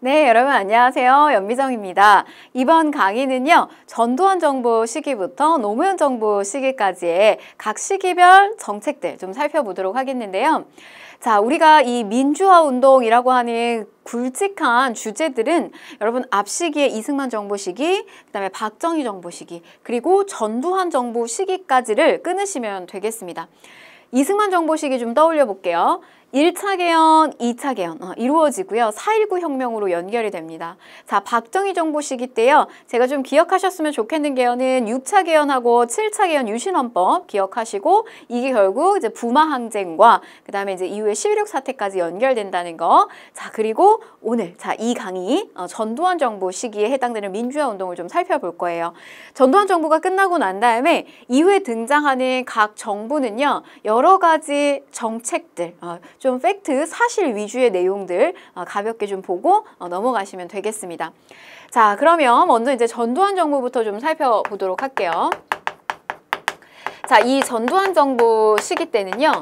네, 여러분 안녕하세요. 연미정입니다. 이번 강의는요. 전두환 정부 시기부터 노무현 정부 시기까지의 각 시기별 정책들 좀 살펴보도록 하겠는데요. 자, 우리가 이 민주화 운동이라고 하는 굵직한 주제들은 여러분 앞 시기에 이승만 정부 시기, 그다음에 박정희 정부 시기, 그리고 전두환 정부 시기까지를 끊으시면 되겠습니다. 이승만 정부 시기 좀 떠올려 볼게요. 1차 개헌, 2차 개헌 어, 이루어지고요. 4.19 혁명으로 연결이 됩니다. 자, 박정희 정부 시기 때요. 제가 좀 기억하셨으면 좋겠는 개헌은 6차 개헌하고 7차 개헌 유신헌법 기억하시고 이게 결국 이제 부마 항쟁과 그다음에 이제 이후에 11.6 사태까지 연결된다는 거. 자, 그리고 오늘 자, 이 강의 어, 전두환 정부 시기에 해당되는 민주화 운동을 좀 살펴볼 거예요. 전두환 정부가 끝나고 난 다음에 이후에 등장하는 각 정부는요. 여러 가지 정책들 어, 좀 팩트, 사실 위주의 내용들 어, 가볍게 좀 보고 어, 넘어가시면 되겠습니다. 자, 그러면 먼저 이제 전두환 정부부터 좀 살펴보도록 할게요. 자, 이 전두환 정부 시기 때는요.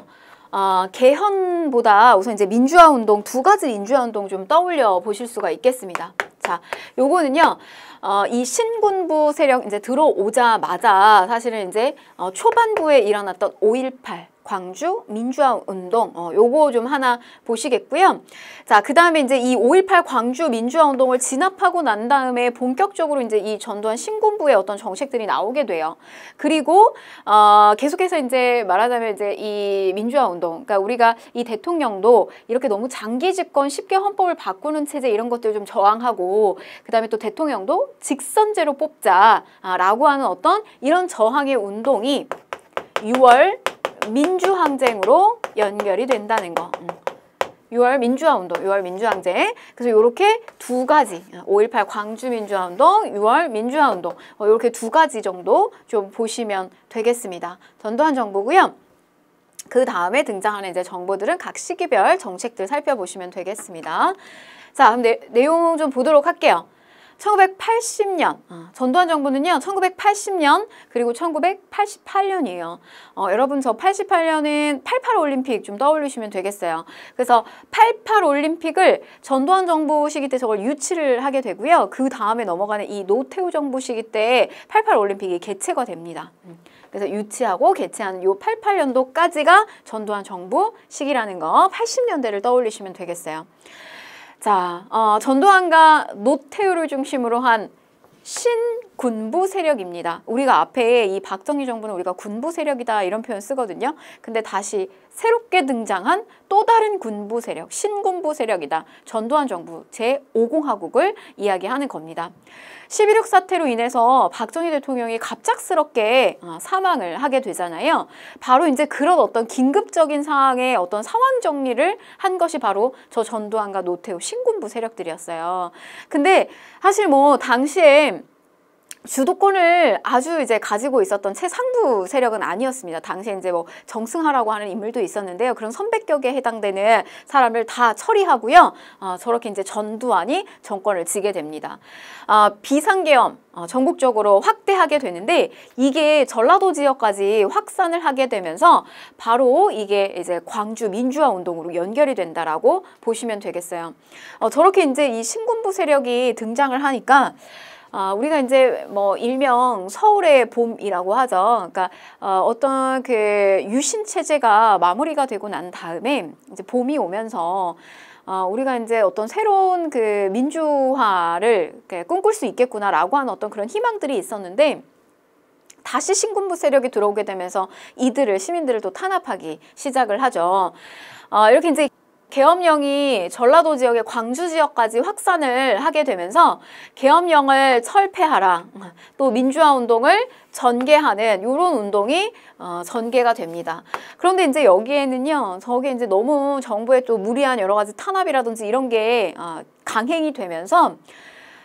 어, 개헌보다 우선 이제 민주화 운동 두 가지 민주화 운동 좀 떠올려 보실 수가 있겠습니다. 자, 요거는요. 어, 이 신군부 세력 이제 들어오자마자 사실은 이제 어, 초반부에 일어났던 5.18 광주 민주화 운동 어, 요거 좀 하나 보시겠고요. 자, 그다음에 이제 이 5.18 광주 민주화 운동을 진압하고 난 다음에 본격적으로 이제 이 전두환 신군부의 어떤 정책들이 나오게 돼요. 그리고 어, 계속해서 이제 말하자면 이제 이 민주화 운동 그러니까 우리가 이 대통령도 이렇게 너무 장기 집권 쉽게 헌법을 바꾸는 체제 이런 것들 좀 저항하고 그다음에 또 대통령도 직선제로 뽑자라고 아, 하는 어떤 이런 저항의 운동이 6월 민주항쟁으로 연결이 된다는 거. 6월 음. 민주화 운동, 6월 민주 항쟁. 그래서 이렇게 두 가지, 5.18 광주 민주화 운동, 6월 민주화 운동. 이렇게 어, 두 가지 정도 좀 보시면 되겠습니다. 전두환 정부고요. 그 다음에 등장하는 이제 정보들은 각 시기별 정책들 살펴보시면 되겠습니다. 자, 그럼 내, 내용 좀 보도록 할게요. 1980년, 아, 전두환 정부는요, 1980년, 그리고 1988년이에요. 어, 여러분, 저 88년은 88올림픽 좀 떠올리시면 되겠어요. 그래서 88올림픽을 전두환 정부 시기 때 저걸 유치를 하게 되고요. 그 다음에 넘어가는 이 노태우 정부 시기 때 88올림픽이 개최가 됩니다. 음, 그래서 유치하고 개최하는 요 88년도까지가 전두환 정부 시기라는 거 80년대를 떠올리시면 되겠어요. 자, 어, 전두환과 노태우를 중심으로 한 신군부 세력입니다. 우리가 앞에 이 박정희 정부는 우리가 군부 세력이다 이런 표현 쓰거든요. 근데 다시 새롭게 등장한 또 다른 군부 세력, 신군부 세력이다. 전두환 정부 제5공화국을 이야기하는 겁니다. 11.6 사태로 인해서 박정희 대통령이 갑작스럽게 어, 사망을 하게 되잖아요. 바로 이제 그런 어떤 긴급적인 상황에 어떤 상황 정리를 한 것이 바로 저 전두환과 노태우 신군부 세력들이었어요. 근데 사실 뭐 당시에 주도권을 아주 이제 가지고 있었던 최상부 세력은 아니었습니다. 당시에 이제 뭐 정승하라고 하는 인물도 있었는데요. 그런 선배격에 해당되는 사람을 다 처리하고요. 어, 저렇게 이제 전두환이 정권을 지게 됩니다. 어, 비상계엄 어, 전국적으로 확대하게 되는데 이게 전라도 지역까지 확산을 하게 되면서 바로 이게 이제 광주 민주화 운동으로 연결이 된다라고 보시면 되겠어요. 어, 저렇게 이제 이 신군부 세력이 등장을 하니까 아, 우리가 이제 뭐 일명 서울의 봄이라고 하죠. 그러니까 어, 어떤 그 유신 체제가 마무리가 되고 난 다음에 이제 봄이 오면서 아, 우리가 이제 어떤 새로운 그 민주화를 꿈꿀 수 있겠구나라고 하는 어떤 그런 희망들이 있었는데 다시 신군부 세력이 들어오게 되면서 이들을 시민들을 또 탄압하기 시작을 하죠. 아, 이렇게 이제 계엄령이 전라도 지역의 광주 지역까지 확산을 하게 되면서 계엄령을 철폐하라 또 민주화 운동을 전개하는 이런 운동이 어, 전개가 됩니다. 그런데 이제 여기에는요, 저게 이제 너무 정부의 또 무리한 여러 가지 탄압이라든지 이런 게 어, 강행이 되면서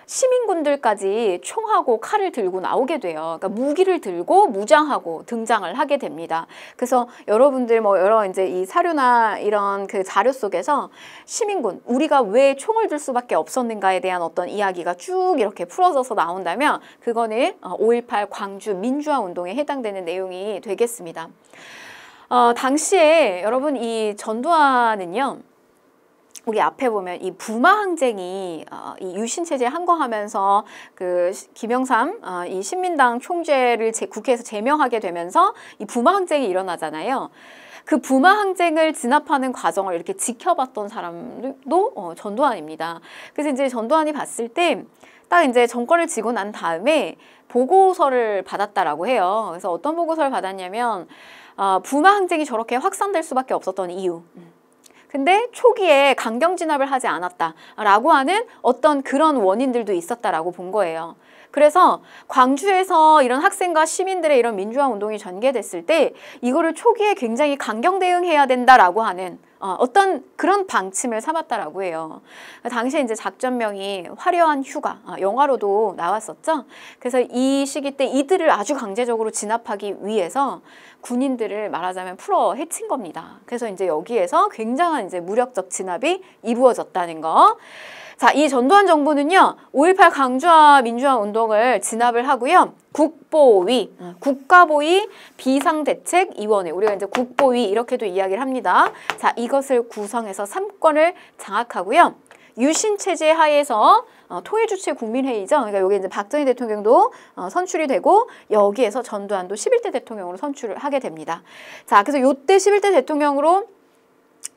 시민군들까지 총하고 칼을 들고 나오게 돼요. 그러니까 무기를 들고 무장하고 등장을 하게 됩니다. 그래서 여러분들 뭐 여러 이제 이 사료나 이런 그 자료 속에서 시민군 우리가 왜 총을 들 수밖에 없었는가에 대한 어떤 이야기가 쭉 이렇게 풀어져서 나온다면 그거는 5.18 어, 광주 민주화 운동에 해당되는 내용이 되겠습니다. 어, 당시에 여러분 이 전두환은요. 우리 앞에 보면 이 부마 항쟁이 어, 이 유신 체제 항거하면서 그 김영삼 어, 이 신민당 총재를 제, 국회에서 제명하게 되면서 이 부마 항쟁이 일어나잖아요. 그 부마 항쟁을 진압하는 과정을 이렇게 지켜봤던 사람도 어, 전두환입니다. 그래서 이제 전두환이 봤을 때 딱 이제 정권을 지고난 다음에 보고서를 받았다라고 해요. 그래서 어떤 보고서를 받았냐면 어, 부마 항쟁이 저렇게 확산될 수밖에 없었던 이유. 음. 근데 초기에 강경 진압을 하지 않았다라고 하는 어떤 그런 원인들도 있었다라고 본 거예요. 그래서 광주에서 이런 학생과 시민들의 이런 민주화 운동이 전개됐을 때 이거를 초기에 굉장히 강경 대응해야 된다라고 하는 어, 어떤 그런 방침을 삼았다라고 해요. 당시에 이제 작전명이 화려한 휴가, 아, 영화로도 나왔었죠. 그래서 이 시기 때 이들을 아주 강제적으로 진압하기 위해서 군인들을 말하자면 풀어 해친 겁니다. 그래서 이제 여기에서 굉장한 이제 무력적 진압이 이루어졌다는 거. 자, 이 전두환 정부는요, 5.18 강주화 민주화 운동을 진압을 하고요. 국보위, 음. 국가보위 비상대책위원회, 우리가 이제 국보위 이렇게도 이야기를 합니다. 자, 이것을 구성해서 3권을 장악하고요. 유신체제 하에서 어, 토일주체 국민회의죠. 그러니까 여기 이제 박정희 대통령도 어, 선출이 되고 여기에서 전두환도 11대 대통령으로 선출을 하게 됩니다. 자, 그래서 요때 11대 대통령으로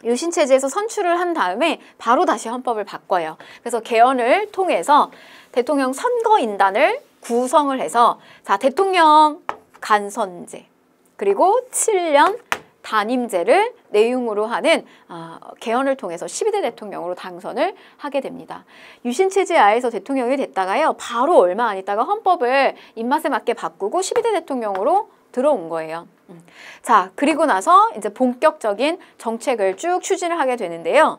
유신체제에서 선출을 한 다음에 바로 다시 헌법을 바꿔요. 그래서 개헌을 통해서 대통령 선거인단을 구성을 해서 자 대통령 간선제 그리고 7년 단임제를 내용으로 하는 어, 개헌을 통해서 12대 대통령으로 당선을 하게 됩니다. 유신체제 하에서 대통령이 됐다가요. 바로 얼마 안 있다가 헌법을 입맛에 맞게 바꾸고 12대 대통령으로 들어온 거예요. 자, 그리고 나서 이제 본격적인 정책을 쭉 추진을 하게 되는데요.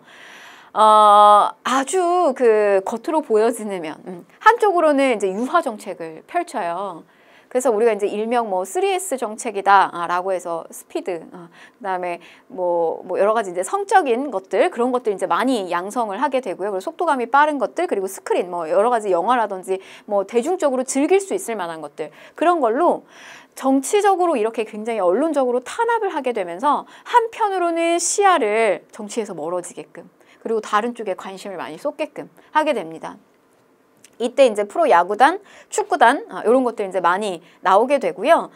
어, 아주 그 겉으로 보여지면 음, 한쪽으로는 이제 유화 정책을 펼쳐요. 그래서 우리가 이제 일명 뭐 3S 정책이다라고 해서 스피드, 어, 그다음에 뭐, 뭐 여러 가지 이제 성적인 것들 그런 것들 이제 많이 양성을 하게 되고요. 그리고 속도감이 빠른 것들 그리고 스크린 뭐 여러 가지 영화라든지 뭐 대중적으로 즐길 수 있을 만한 것들 그런 걸로 정치적으로 이렇게 굉장히 언론적으로 탄압을 하게 되면서 한편으로는 시야를 정치에서 멀어지게끔 그리고 다른 쪽에 관심을 많이 쏟게끔 하게 됩니다. 이때 이제 프로 야구단, 축구단 어, 이런 것들 이제 많이 나오게 되고요.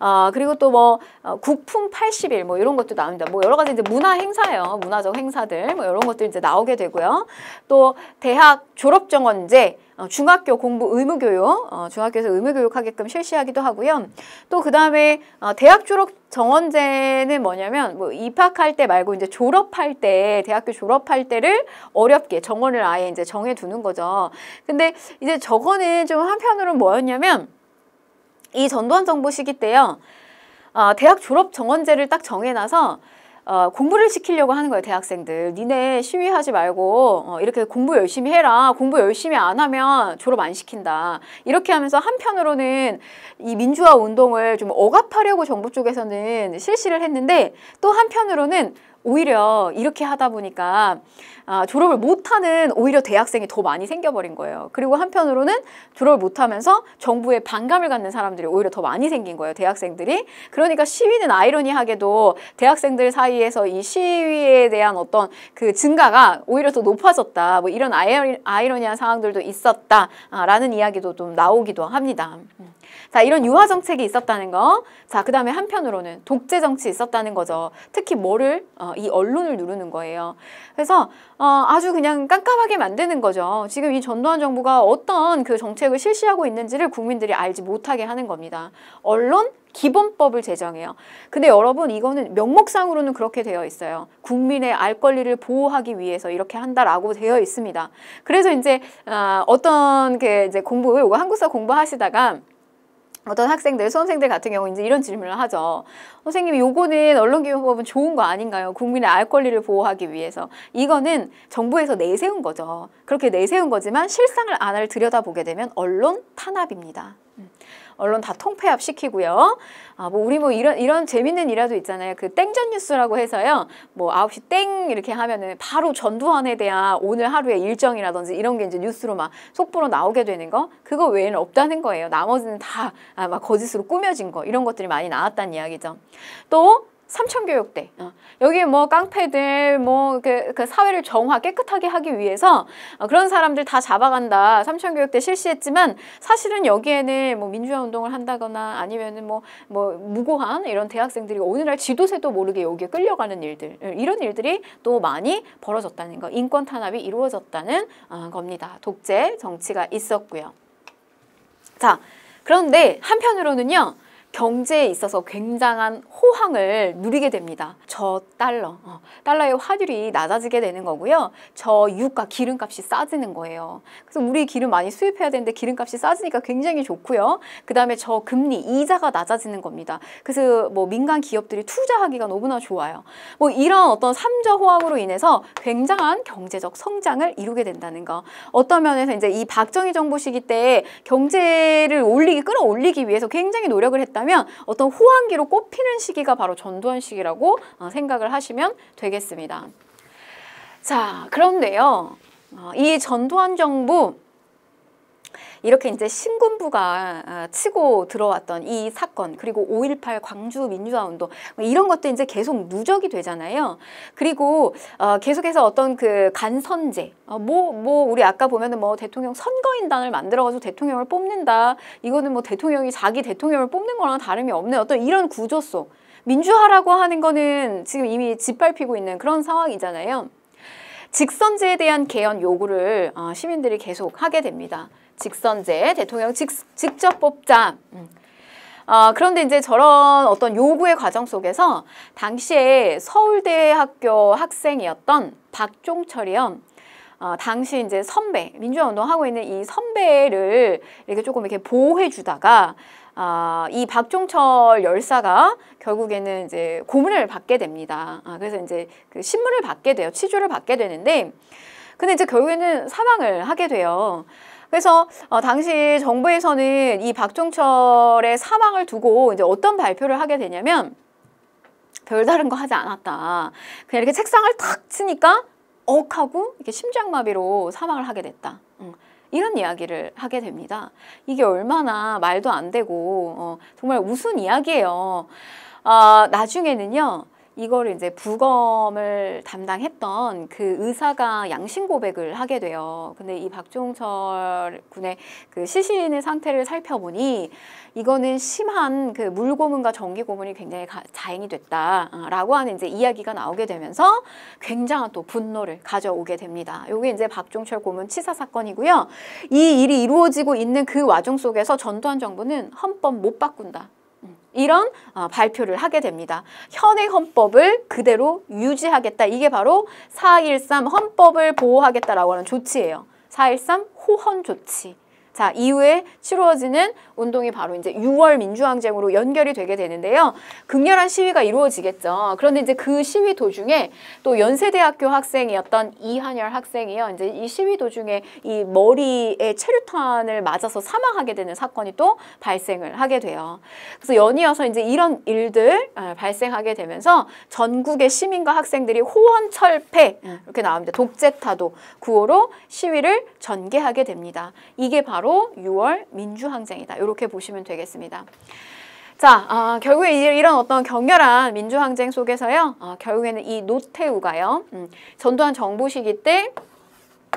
아 그리고 또뭐 어, 국풍 80일 뭐 이런 것도 나옵니다. 뭐 여러 가지 이제 문화 행사예요. 문화적 행사들 뭐 이런 것들 이제 나오게 되고요. 또 대학 졸업 정원제 어, 중학교 공부 의무교육, 어, 중학교에서 의무교육하게끔 실시하기도 하고요. 또 그 다음에 어, 대학 졸업 정원제는 뭐냐면 뭐 입학할 때 말고 이제 졸업할 때 대학교 졸업할 때를 어렵게 정원을 아예 이제 정해 두는 거죠. 근데 이제 저거는 좀 한편으로 는 뭐였냐면 이 전두환 정부 시기 때요. 아, 대학 졸업 정원제를 딱 정해놔서 어, 공부를 시키려고 하는 거예요 대학생들 니네 시위하지 말고 어, 이렇게 공부 열심히 해라 공부 열심히 안 하면 졸업 안 시킨다 이렇게 하면서 한편으로는 이 민주화 운동을 좀 억압하려고 정부 쪽에서는 실시를 했는데 또 한편으로는 오히려 이렇게 하다 보니까 아, 졸업을 못하는 오히려 대학생이 더 많이 생겨버린 거예요. 그리고 한편으로는 졸업을 못하면서 정부에 반감을 갖는 사람들이 오히려 더 많이 생긴 거예요. 대학생들이. 그러니까 시위는 아이러니하게도 대학생들 사이에서 이 시위에 대한 어떤 그 증가가 오히려 더 높아졌다. 뭐 이런 아이러니, 아이러니한 상황들도 있었다라는 이야기도 좀 나오기도 합니다. 음. 자, 이런 유화 정책이 있었다는 거. 자, 그 다음에 한편으로는 독재 정치 있었다는 거죠. 특히 뭐를? 어, 이 언론을 누르는 거예요. 그래서 어, 아주 그냥 깜깜하게 만드는 거죠. 지금 이 전두환 정부가 어떤 그 정책을 실시하고 있는지를 국민들이 알지 못하게 하는 겁니다. 언론 기본법을 제정해요. 근데 여러분 이거는 명목상으로는 그렇게 되어 있어요. 국민의 알 권리를 보호하기 위해서 이렇게 한다라고 되어 있습니다. 그래서 이제 어, 어떤 게 이제 공부, 이거 한국사 공부하시다가 어떤 학생들, 수험생들 같은 경우 이제 이런 질문을 하죠. 선생님, 요거는 언론기본법은 좋은 거 아닌가요? 국민의 알 권리를 보호하기 위해서. 이거는 정부에서 내세운 거죠. 그렇게 내세운 거지만 실상을 안을 들여다보게 되면 언론 탄압입니다. 음. 언론 다 통폐합 시키고요. 아, 뭐 우리 뭐 이런 이런 재밌는 일화도 있잖아요. 그 땡전 뉴스라고 해서요. 뭐 9시 땡 이렇게 하면은 바로 전두환에 대한 오늘 하루의 일정이라든지 이런 게 이제 뉴스로 막 속보로 나오게 되는 거 그거 외에는 없다는 거예요. 나머지는 다막 아, 거짓으로 꾸며진 거 이런 것들이 많이 나왔다는 이야기죠. 또 삼천교육대 어. 여기 뭐 깡패들 뭐그 그 사회를 정화 깨끗하게 하기 위해서 어, 그런 사람들 다 잡아간다 삼천교육대 실시했지만 사실은 여기에는 뭐 민주화 운동을 한다거나 아니면은 뭐뭐 뭐 무고한 이런 대학생들이 오늘날 지도세도 모르게 여기에 끌려가는 일들 음, 이런 일들이 또 많이 벌어졌다는 거 인권 탄압이 이루어졌다는 어, 겁니다 독재 정치가 있었고요 자 그런데 한편으로는요 경제에 있어서 굉장한 호황을 누리게 됩니다. 저 달러, 어, 달러의 환율이 낮아지게 되는 거고요. 저 유가, 기름값이 싸지는 거예요. 그래서 우리 기름 많이 수입해야 되는데 기름값이 싸지니까 굉장히 좋고요. 그 다음에 저 금리, 이자가 낮아지는 겁니다. 그래서 뭐 민간 기업들이 투자하기가 너무나 좋아요. 뭐 이런 어떤 삼자 호황으로 인해서 굉장한 경제적 성장을 이루게 된다는 거. 어떤 면에서 이제 이 박정희 정부 시기 때 경제를 올리기, 끌어올리기 위해서 굉장히 노력을 했다면 뭐냐면 어떤 호황기로 꽃피는 시기가 바로 전두환 시기라고 어, 생각을 하시면 되겠습니다. 자, 그런데요. 어, 이 전두환 정부 이렇게 이제 신군부가 아, 치고 들어왔던 이 사건 그리고 5.18 광주 민주화 운동 뭐 이런 것도 이제 계속 누적이 되잖아요. 그리고 어, 계속해서 어떤 그 간선제 뭐뭐 어, 뭐 우리 아까 보면은 뭐 대통령 선거인단을 만들어가지고 대통령을 뽑는다 이거는 뭐 대통령이 자기 대통령을 뽑는 거랑 다름이 없는 어떤 이런 구조 속 민주화라고 하는 거는 지금 이미 짓밟히고 있는 그런 상황이잖아요. 직선제에 대한 개헌 요구를 어, 시민들이 계속 하게 됩니다. 직선제 대통령 직, 직접 뽑자. 음. 어, 그런데 이제 저런 어떤 요구의 과정 속에서 당시에 서울대학교 학생이었던 박종철이요. 어, 당시 이제 선배, 민주화운동하고 있는 이 선배를 이렇게 조금 이렇게 보호해 주다가, 아, 어, 이 박종철 열사가 결국에는 이제 고문을 받게 됩니다. 아, 그래서 이제 그 신문을 받게 돼요. 치조를 받게 되는데, 근데 이제 결국에는 사망을 하게 돼요. 그래서 어, 당시 정부에서는 이 박종철의 사망을 두고 이제 어떤 발표를 하게 되냐면 별다른 거 하지 않았다. 그냥 이렇게 책상을 탁 치니까 억하고 이렇게 심장마비로 사망을 하게 됐다. 응. 이런 이야기를 하게 됩니다. 이게 얼마나 말도 안 되고 어, 정말 우스운 이야기예요. 아, 나중에는요. 이걸 이제 부검을 담당했던 그 의사가 양심 고백을 하게 돼요. 근데 이 박종철 군의 그 시신의 상태를 살펴보니 이거는 심한 그 물고문과 전기고문이 굉장히 가, 자행이 됐다라고 하는 이제 이야기가 나오게 되면서 굉장한 또 분노를 가져오게 됩니다. 요게 이제 박종철 고문 치사 사건이고요. 이 일이 이루어지고 있는 그 와중 속에서 전두환 정부는 헌법 못 바꾼다. 이런 어, 발표를 하게 됩니다. 현행 헌법을 그대로 유지하겠다. 이게 바로 4.13 헌법을 보호하겠다라고 하는 조치예요. 4.13 호헌 조치. 자, 이후에 치루어지는 운동이 바로 이제 6월 민주항쟁으로 연결이 되게 되는데요. 극렬한 시위가 이루어지겠죠. 그런데 이제 그 시위 도중에 또 연세대학교 학생이었던 이한열 학생이요. 이제 이 시위 도중에 이 머리에 체류탄을 맞아서 사망하게 되는 사건이 또 발생을 하게 돼요. 그래서 연이어서 이제 이런 일들 아, 발생하게 되면서 전국의 시민과 학생들이 호언철폐 음, 이렇게 나옵니다. 독재타도 구호로 시위를 전개하게 됩니다. 이게 바로 바로 6월 민주항쟁이다. 이렇게 보시면 되겠습니다. 자, 어, 결국에 이런 어떤 격렬한 민주항쟁 속에서요, 어, 결국에는 이 노태우가요, 음, 전두환 정부 시기 때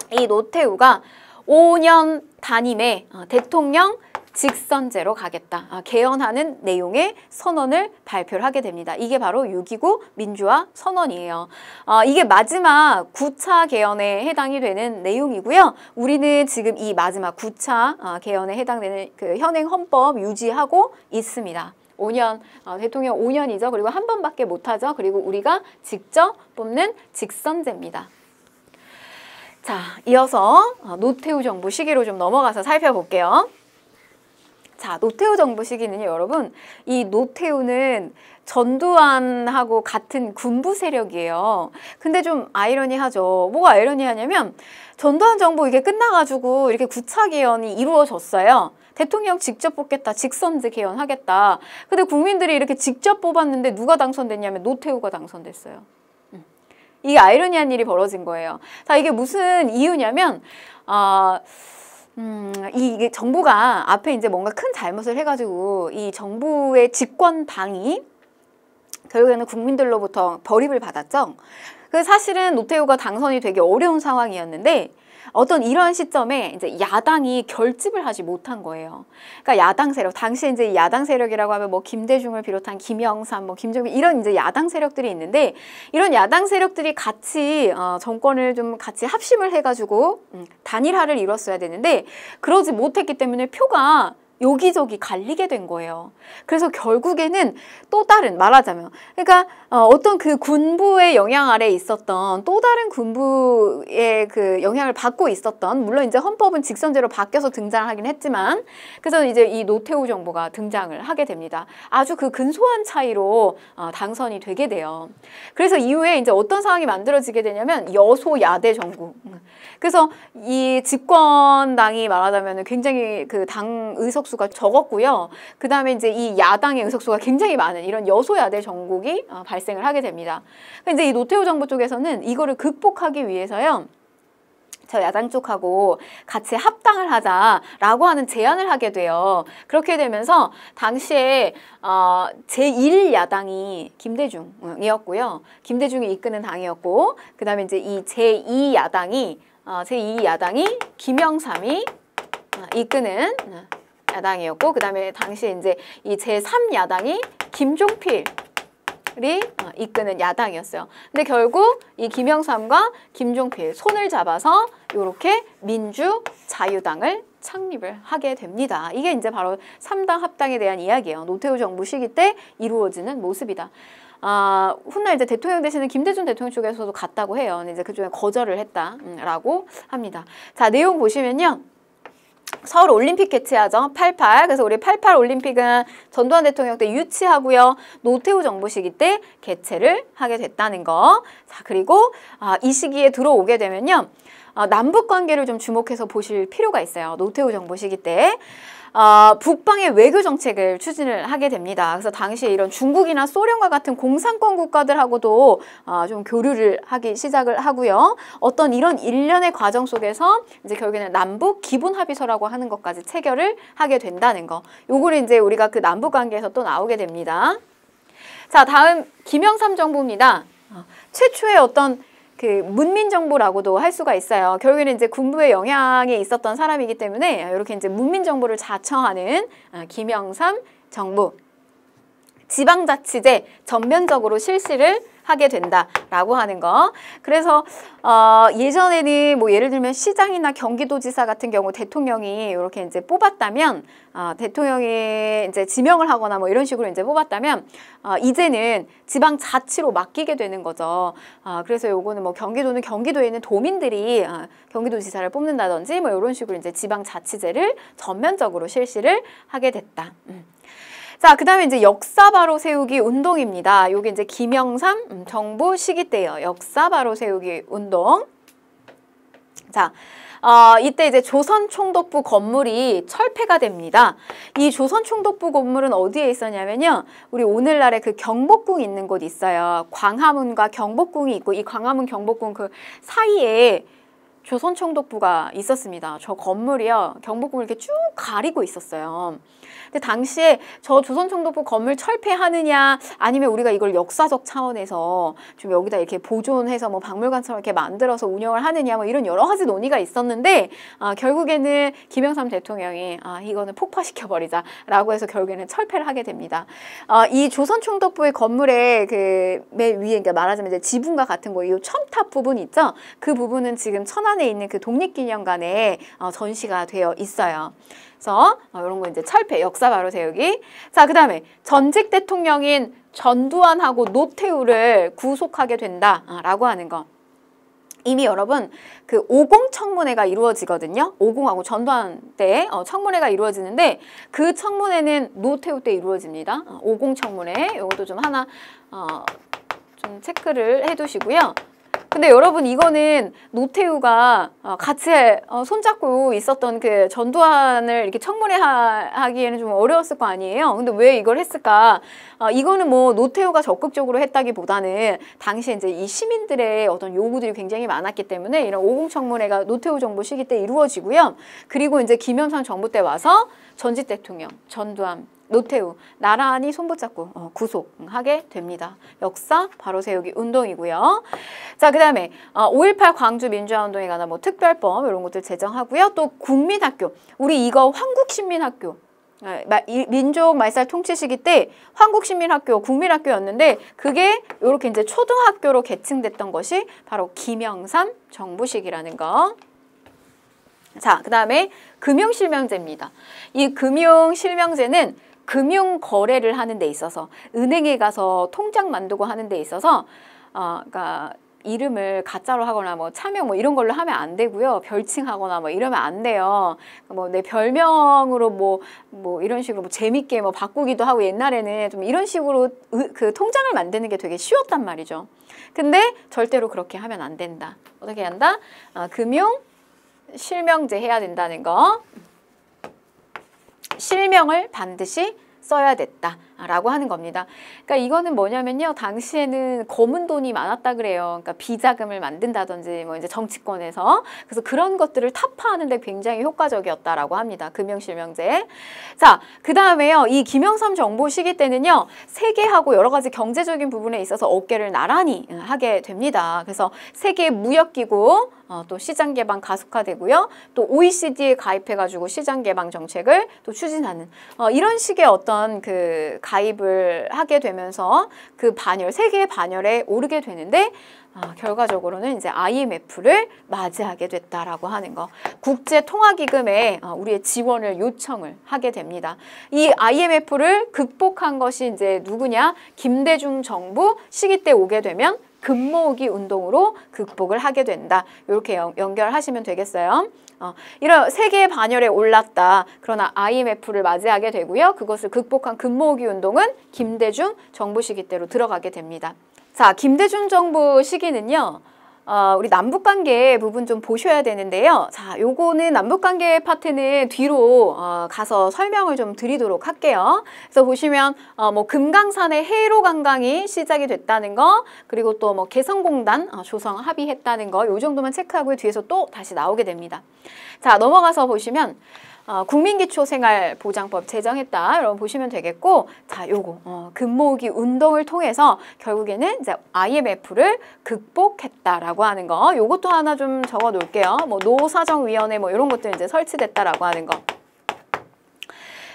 이 노태우가 5년 단임의 어, 대통령 직선제로 가겠다. 아, 개헌하는 내용의 선언을 발표를 하게 됩니다. 이게 바로 6.29 민주화 선언이에요. 아, 이게 마지막 9차 개헌에 해당이 되는 내용이고요. 우리는 지금 이 마지막 9차 아, 개헌에 해당되는 그 현행 헌법 유지하고 있습니다. 5년, 어, 아, 대통령 5년이죠. 그리고 한 번밖에 못하죠. 그리고 우리가 직접 뽑는 직선제입니다. 자, 이어서 아, 노태우 정부 시기로 좀 넘어가서 살펴볼게요. 자, 노태우 정부 시기는요, 여러분. 이 노태우는 전두환하고 같은 군부 세력이에요. 근데 좀 아이러니하죠. 뭐가 아이러니하냐면 전두환 정부 이게 끝나가지고 이렇게 구차 개헌이 이루어졌어요. 대통령 직접 뽑겠다, 직선제 개헌하겠다. 근데 국민들이 이렇게 직접 뽑았는데 누가 당선됐냐면 노태우가 당선됐어요. 음. 이게 아이러니한 일이 벌어진 거예요. 자, 이게 무슨 이유냐면, 아, 어, 음, 이, 정부가 앞에 이제 뭔가 큰 잘못을 해가지고 이 정부의 집권 방위 결국에는 국민들로부터 버립을 받았죠. 그 사실은 노태우가 당선이 되기 어려운 상황이었는데 어떤 이런 시점에 이제 야당이 결집을 하지 못한 거예요. 그러니까 야당 세력, 당시 이제 야당 세력이라고 하면 뭐 김대중을 비롯한 김영삼, 뭐 김정일 이런 이제 야당 세력들이 있는데 이런 야당 세력들이 같이 어, 정권을 좀 같이 합심을 해가지고 음, 단일화를 이뤘어야 되는데 그러지 못했기 때문에 표가 여기저기 갈리게 된 거예요. 그래서 결국에는 또 다른 말하자면 그러니까 어, 어떤 그 군부의 영향 아래 있었던 또 다른 군부의 그 영향을 받고 있었던 물론 이제 헌법은 직선제로 바뀌어서 등장하긴 했지만 그래서 이제 이 노태우 정부가 등장을 하게 됩니다. 아주 그 근소한 차이로 어, 당선이 되게 돼요. 그래서 이후에 이제 어떤 상황이 만들어지게 되냐면 여소야대 정부. 그래서 이 집권당이 말하자면 굉장히 그 당 의석 의석수가 적었고요. 그 다음에 이제 이 야당의 의석수가 굉장히 많은 이런 여소야대 정국이 어, 발생을 하게 됩니다. 그러니까 이제 이 노태우 정부 쪽에서는 이거를 극복하기 위해서요. 저 야당 쪽하고 같이 합당을 하자라고 하는 제안을 하게 돼요. 그렇게 되면서 당시에 어, 제1야당이 김대중이었고요. 김대중이 이끄는 당이었고 그 다음에 이제 이 제2야당이 어, 제2야당이 김영삼이 어, 이끄는 어, 야당이었고 그다음에 당시 이제 이 제3야당이 김종필 이 어, 이끄는 야당이었어요. 근데 결국 이 김영삼과 김종필 손을 잡아서 이렇게 민주 자유당을 창립을 하게 됩니다. 이게 이제 바로 삼당 합당에 대한 이야기예요. 노태우 정부 시기 때 이루어지는 모습이다. 아, 훗날 이제 대통령 되시는 김대중 대통령 쪽에서도 갔다고 해요. 이제 그쪽에 거절을 했다라고 합니다. 자, 내용 보시면요. 서울 올림픽 개최하죠. 88. 그래서 우리 88 올림픽은 전두환 대통령 때 유치하고요. 노태우 정부 시기 때 개최를 하게 됐다는 거. 자, 그리고 아, 이 시기에 들어오게 되면요. 아, 남북 관계를 좀 주목해서 보실 필요가 있어요. 노태우 정부 시기 때. 어, 북방의 외교 정책을 추진을 하게 됩니다. 그래서 당시에 이런 중국이나 소련과 같은 공산권 국가들하고도 어, 좀 교류를 하기 시작을 하고요. 어떤 이런 일련의 과정 속에서 이제 결국에는 남북 기본 합의서라고 하는 것까지 체결을 하게 된다는 거. 요거를 이제 우리가 그 남북 관계에서 또 나오게 됩니다. 자, 다음 김영삼 정부입니다. 아, 최초의 어떤 그 문민 정부라고도할 수가 있어요. 결국에는 이제 군부의 영향에 있었던 사람이기 때문에 이렇게 이제 문민 정부를 자처하는 어, 김영삼 정부 지방자치제 전면적으로 실시를 하게 된다라고 하는 거. 그래서 어, 예전에는 뭐 예를 들면 시장이나 경기도지사 같은 경우 대통령이 이렇게 이제 뽑았다면 어, 대통령이 이제 지명을 하거나 뭐 이런 식으로 이제 뽑았다면 어, 이제는 지방 자치로 맡기게 되는 거죠. 어, 그래서 요거는 뭐 경기도는 경기도에 있는 도민들이 어, 경기도지사를 뽑는다든지 뭐 이런 식으로 이제 지방 자치제를 전면적으로 실시를 하게 됐다. 음. 자, 그 다음에 이제 역사 바로 세우기 운동입니다. 요게 이제 김영삼 음, 정부 시기 때요. 역사 바로 세우기 운동. 자, 어, 이때 이제 조선 총독부 건물이 철폐가 됩니다. 이 조선 총독부 건물은 어디에 있었냐면요. 우리 오늘날에 그 경복궁 있는 곳 있어요. 광화문과 경복궁이 있고 이 광화문 경복궁 그 사이에 조선 총독부가 있었습니다. 저 건물이요. 경복궁을 이렇게 쭉 가리고 있었어요. 근데 당시에 저 조선총독부 건물 철폐하느냐 아니면 우리가 이걸 역사적 차원에서 좀 여기다 이렇게 보존해서 뭐 박물관처럼 이렇게 만들어서 운영을 하느냐 뭐 이런 여러 가지 논의가 있었는데 아, 결국에는 김영삼 대통령이 아, 이거는 폭파시켜버리자라고 해서 결국에는 철폐를 하게 됩니다. 아, 이 조선총독부의 건물의 그 맨 위에 그러니까 말하자면 이제 지붕과 같은 거 이 첨탑 부분 있죠? 그 부분은 지금 천안에 있는 그 독립기념관에 어, 전시가 되어 있어요. 그래서 이런 어, 거 이제 철폐, 역사 바로 세우기. 자, 그 다음에 전직 대통령인 전두환하고 노태우를 구속하게 된다라고 하는 거. 이미 여러분 그 오공 청문회가 이루어지거든요. 오공하고 전두환 때 어, 청문회가 이루어지는데 그 청문회는 노태우 때 이루어집니다. 어, 오공 청문회 이것도 좀 하나 어, 좀 체크를 해두시고요. 근데 여러분 이거는 노태우가 어, 같이 어, 손잡고 있었던 그 전두환을 이렇게 청문회 하기에는 좀 어려웠을 거 아니에요. 근데 왜 이걸 했을까? 어, 이거는 뭐 노태우가 적극적으로 했다기보다는 당시에 이제 이 시민들의 어떤 요구들이 굉장히 많았기 때문에 이런 오공 청문회가 노태우 정부 시기 때 이루어지고요. 그리고 이제 김영삼 정부 때 와서 전직 대통령 전두환 노태우 나란히 손붙잡고 어, 구속하게 됩니다. 역사 바로 세우기 운동이고요. 자 그다음에 어, 5.18 광주 민주화운동에 관한 뭐 특별법 이런 것들 제정하고요. 또 국민학교 우리 이거 한국신민학교 네, 민족 말살 통치 시기 때 한국신민학교 국민학교였는데 그게 이렇게 이제 초등학교로 계층됐던 것이 바로 김영삼 정부 시기라는 거. 자, 그 다음에 금융실명제입니다. 이 금융실명제는 금융 거래를 하는 데 있어서 은행에 가서 통장 만들고 하는 데 있어서 어, 그러니까 이름을 가짜로 하거나 뭐 차명 뭐 이런 걸로 하면 안 되고요. 별칭하거나 뭐 이러면 안 돼요. 그러니까 뭐내 별명으로 뭐뭐 뭐 이런 식으로 뭐 재밌게 뭐 바꾸기도 하고 옛날에는 좀 이런 식으로 그 통장을 만드는 게 되게 쉬웠단 말이죠. 근데 절대로 그렇게 하면 안 된다. 어떻게 한다? 어, 금융 실명제 해야 된다는 거. 실명을 반드시 써야 됐다. 라고 하는 겁니다. 그러니까 이거는 뭐냐면요. 당시에는 검은 돈이 많았다 그래요. 그러니까 비자금을 만든다든지 뭐 이제 정치권에서 그래서 그런 것들을 타파하는데 굉장히 효과적이었다라고 합니다. 금융실명제. 자, 그 다음에요. 이 김영삼 정부 시기 때는요. 세계하고 여러 가지 경제적인 부분에 있어서 어깨를 나란히 하게 됩니다. 그래서 세계 무역기구 어, 또 시장 개방 가속화되고요. 또 OECD에 가입해가지고 시장 개방 정책을 또 추진하는 어, 이런 식의 어떤 그 가입을 하게 되면서 그 반열, 세계의 반열에 오르게 되는데 아, 결과적으로는 이제 IMF를 맞이하게 됐다라고 하는 거. 국제통화기금에 어, 우리의 지원을 요청을 하게 됩니다. 이 IMF를 극복한 것이 이제 누구냐? 김대중 정부 시기 때 오게 되면 근모기 운동으로 극복을 하게 된다. 이렇게 연결하시면 되겠어요. 어, 이런 세계의 반열에 올랐다. 그러나 IMF를 맞이하게 되고요. 그것을 극복한 근모기 운동은 김대중 정부 시기 때로 들어가게 됩니다. 자, 김대중 정부 시기는요. 어, 우리 남북관계 부분 좀 보셔야 되는데요. 자, 요거는 남북관계 파트는 뒤로 어, 가서 설명을 좀 드리도록 할게요. 그래서 보시면 어, 뭐 금강산의 해로 관광이 시작이 됐다는 거, 그리고 또 뭐 개성공단 어, 조성 합의했다는 거, 요 정도만 체크하고 뒤에서 또 다시 나오게 됩니다. 자, 넘어가서 보시면 어, 국민기초생활보장법 제정했다. 여러분 보시면 되겠고 자 요거 어, 금모으기 운동을 통해서 결국에는 이제 IMF를 극복했다라고 하는 거 요것도 하나 좀 적어 놓을게요. 뭐 노사정위원회 뭐 이런 것들 이제 설치됐다라고 하는 거.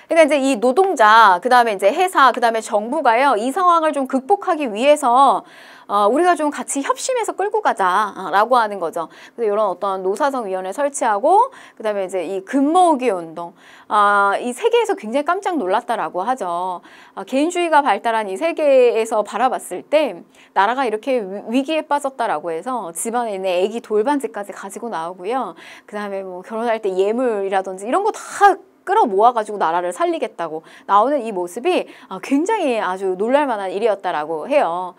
그러니까 이제 이 노동자, 그 다음에 이제 회사, 그 다음에 정부가요, 이 상황을 좀 극복하기 위해서 어, 우리가 좀 같이 협심해서 끌고 가자라고 어, 하는 거죠. 그래서 이런 어떤 노사정 위원회 설치하고 그다음에 이제 이근무기 운동 아, 이 세계에서 굉장히 깜짝 놀랐다라고 하죠. 아, 개인주의가 발달한 이 세계에서 바라봤을 때 나라가 이렇게 위기에 빠졌다라고 해서 집안에 있는 애기 돌반지까지 가지고 나오고요. 그다음에 뭐 결혼할 때 예물이라든지 이런 거다 끌어모아가지고 나라를 살리겠다고 나오는 이 모습이 아, 굉장히 아주 놀랄만한 일이었다라고 해요.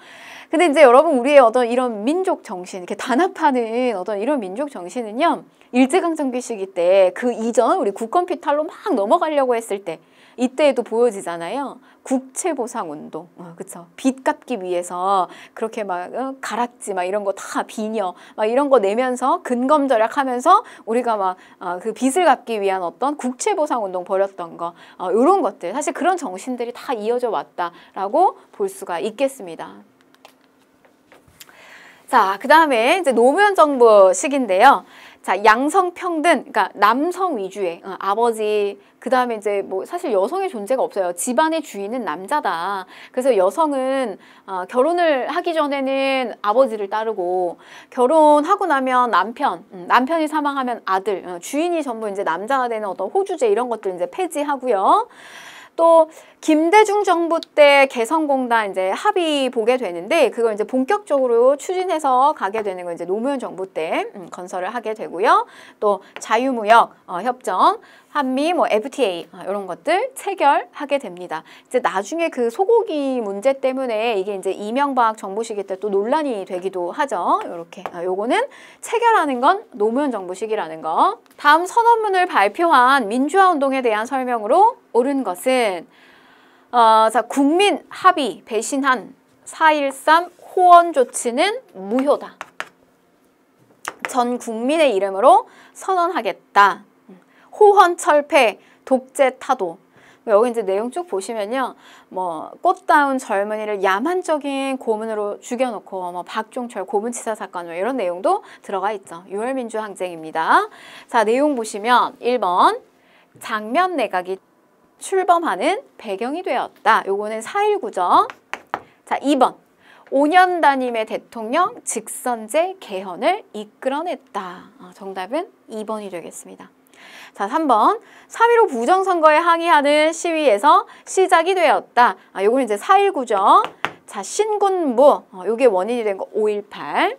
근데 이제 여러분 우리의 어떤 이런 민족 정신, 이렇게 단합하는 어떤 이런 민족 정신은요 일제강점기 시기 때 그 이전 우리 국권피탈로 막 넘어가려고 했을 때 이때에도 보여지잖아요. 국채보상 운동, 어, 그쵸? 빚 갚기 위해서 그렇게 막 어, 가락지 막 이런 거 다 비녀 막 이런 거 내면서 근검 절약하면서 우리가 막그 어, 그 빚을 갚기 위한 어떤 국채보상 운동 벌였던 거 어, 이런 것들 사실 그런 정신들이 다 이어져 왔다라고 볼 수가 있겠습니다. 자, 그 다음에 이제 노무현 정부 시기인데요. 자 양성평등 그러니까 남성 위주의 어, 아버지 그 다음에 이제 뭐 사실 여성의 존재가 없어요 집안의 주인은 남자다 그래서 여성은 어, 결혼을 하기 전에는 아버지를 따르고 결혼하고 나면 남편 음, 남편이 사망하면 아들 어, 주인이 전부 이제 남자가 되는 어떤 호주제 이런 것들 이제 폐지하고요 또 김대중 정부 때 개성공단 이제 합의 보게 되는데 그걸 이제 본격적으로 추진해서 가게 되는 건 이제 노무현 정부 때 음, 건설을 하게 되고요. 또 자유무역 어, 협정, 한미 뭐 FTA 어, 이런 것들 체결하게 됩니다. 이제 나중에 그 소고기 문제 때문에 이게 이제 이명박 정부 시기 때 또 논란이 되기도 하죠. 이렇게 어, 아, 요거는 체결하는 건 노무현 정부 시기라는 거. 다음 선언문을 발표한 민주화 운동에 대한 설명으로 옳은 것은 어, 자, 국민 합의 배신한 4.13호언 조치는 무효다. 전 국민의 이름으로 선언하겠다. 호헌 철폐, 독재 타도. 뭐, 여기 이제 내용 쭉 보시면요. 뭐, 꽃다운 젊은이를 야만적인 고문으로 죽여놓고, 뭐, 박종철 고문치사 사건, 뭐 이런 내용도 들어가 있죠. 6월 민주항쟁입니다. 자, 내용 보시면, 1번, 장면 내각이 출범하는 배경이 되었다. 요거는 4.1구정. 자, 2번. 5년 단임의 대통령 직선제 개헌을 이끌어냈다. 어, 정답은 2번이 되겠습니다. 자, 3번. 3.15 부정선거에 항의하는 시위에서 시작이 되었다. 아, 요거는 이제 4.19죠. 자, 신군부. 어, 요게 원인이 된 거 5.18.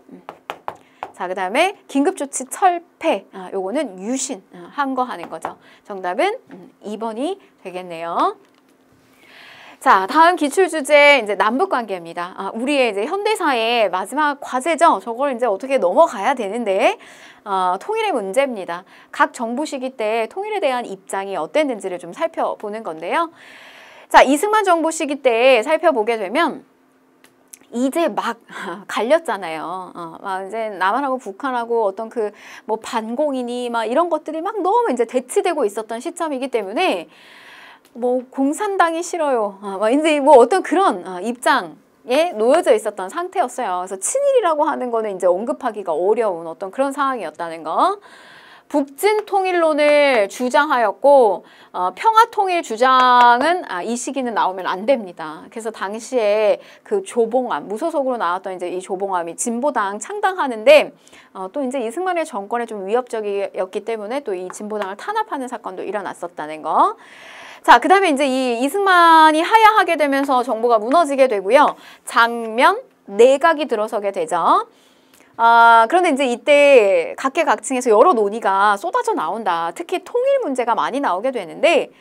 자, 그 다음에 긴급조치 철폐. 아, 요거는 유신. 아, 한거 하는 거죠. 정답은 2번이 음, 되겠네요. 자, 다음 기출 주제 이제 남북 관계입니다. 아, 우리의 이제 현대사의 마지막 과제죠. 저걸 이제 어떻게 넘어가야 되는데 어, 통일의 문제입니다. 각 정부 시기 때 통일에 대한 입장이 어땠는지를 좀 살펴보는 건데요. 자, 이승만 정부 시기 때 살펴보게 되면 이제 막 갈렸잖아요. 어, 막 이제 남한하고 북한하고 어떤 그 뭐 반공이니 막 이런 것들이 막 너무 이제 대치되고 있었던 시점이기 때문에 뭐 공산당이 싫어요. 어, 막 이제 뭐 어떤 그런 어, 입장 에 놓여져 있었던 상태였어요. 그래서 친일이라고 하는 거는 이제 언급하기가 어려운 어떤 그런 상황이었다는 거. 북진 통일론을 주장하였고 어, 평화 통일 주장은 아, 이 시기는 나오면 안 됩니다. 그래서 당시에 그 조봉암 무소속으로 나왔던 이제 이 조봉암이 진보당 창당하는데 어, 또 이제 이승만의 정권에 좀 위협적이었기 때문에 또 이 진보당을 탄압하는 사건도 일어났었다는 거. 자, 그 다음에 이제 이 이승만이 하야하게 되면서 정부가 무너지게 되고요. 장면, 내각이 들어서게 되죠. 아, 그런데 이제 이때 각계각층에서 여러 논의가 쏟아져 나온다. 특히 통일 문제가 많이 나오게 되는데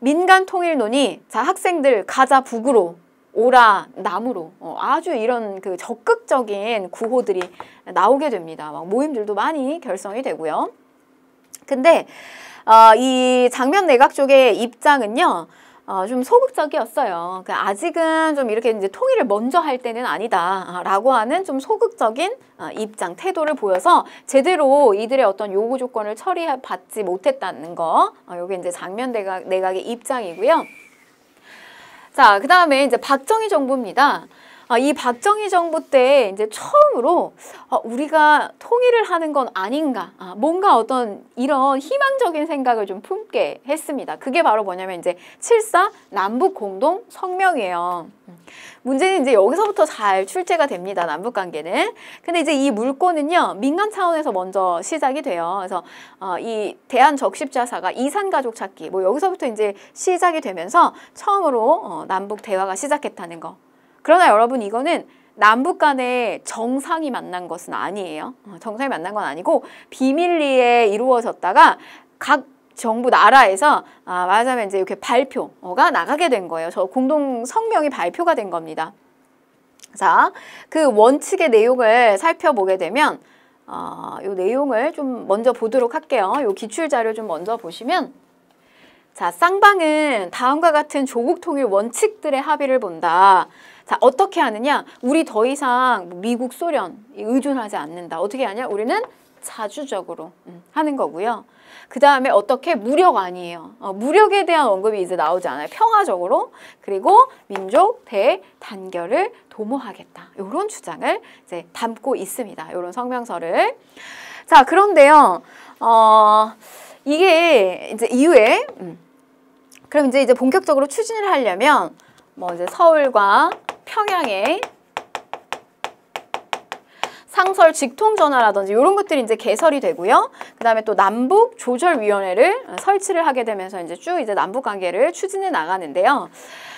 민간 통일 논의, 자 학생들 가자 북으로 오라 남으로 어, 아주 이런 그 적극적인 구호들이 나오게 됩니다. 막 모임들도 많이 결성이 되고요. 근데 어, 이 장면 내각 쪽의 입장은요. 어, 좀 소극적이었어요. 그 아직은 좀 이렇게 이제 통일을 먼저 할 때는 아니다라고 아, 하는 좀 소극적인 어, 입장, 태도를 보여서 제대로 이들의 어떤 요구 조건을 처리받지 못했다는 거. 어, 요게 이제 장면 내각, 내각의 입장이고요. 자, 그 다음에 이제 박정희 정부입니다. 아, 이 박정희 정부 때 이제 처음으로 아, 우리가 통일을 하는 건 아닌가 아, 뭔가 어떤 이런 희망적인 생각을 좀 품게 했습니다. 그게 바로 뭐냐면 이제 7사 남북 공동 성명이에요. 문제는 이제 여기서부터 잘 출제가 됩니다. 남북 관계는. 근데 이제 이 물꼬는요. 민간 차원에서 먼저 시작이 돼요. 그래서 어, 이 대한 적십자사가 이산 가족 찾기 뭐 여기서부터 이제 시작이 되면서 처음으로 어, 남북 대화가 시작했다는 거. 그러나 여러분 이거는 남북 간의 정상이 만난 것은 아니에요. 어, 정상이 만난 건 아니고 비밀리에 이루어졌다가 각 정부 나라에서 아, 말하자면 이제 이렇게 발표가 나가게 된 거예요. 저 공동 성명이 발표가 된 겁니다. 자, 그 원칙의 내용을 살펴보게 되면 어, 이 내용을 좀 먼저 보도록 할게요. 이 기출자료 좀 먼저 보시면 자, 쌍방은 다음과 같은 조국 통일 원칙들의 합의를 본다. 자 어떻게 하느냐? 우리 더 이상 미국, 소련 의존하지 않는다. 어떻게 하냐? 우리는 자주적으로 음, 하는 거고요. 그 다음에 어떻게 무력 아니에요. 어, 무력에 대한 언급이 이제 나오지 않아요. 평화적으로 그리고 민족 대단결을 도모하겠다. 이런 주장을 이제 담고 있습니다. 이런 성명서를. 자 그런데요. 어, 이게 이제 이후에 음, 그럼 이제 이제 본격적으로 추진을 하려면 뭐 이제 서울과 평양에 상설 직통 전화라든지 이런 것들이 이제 개설이 되고요. 그다음에 또 남북 조절 위원회를 어, 설치를 하게 되면서 이제 쭉 이제 남북 관계를 추진해 나가는데요.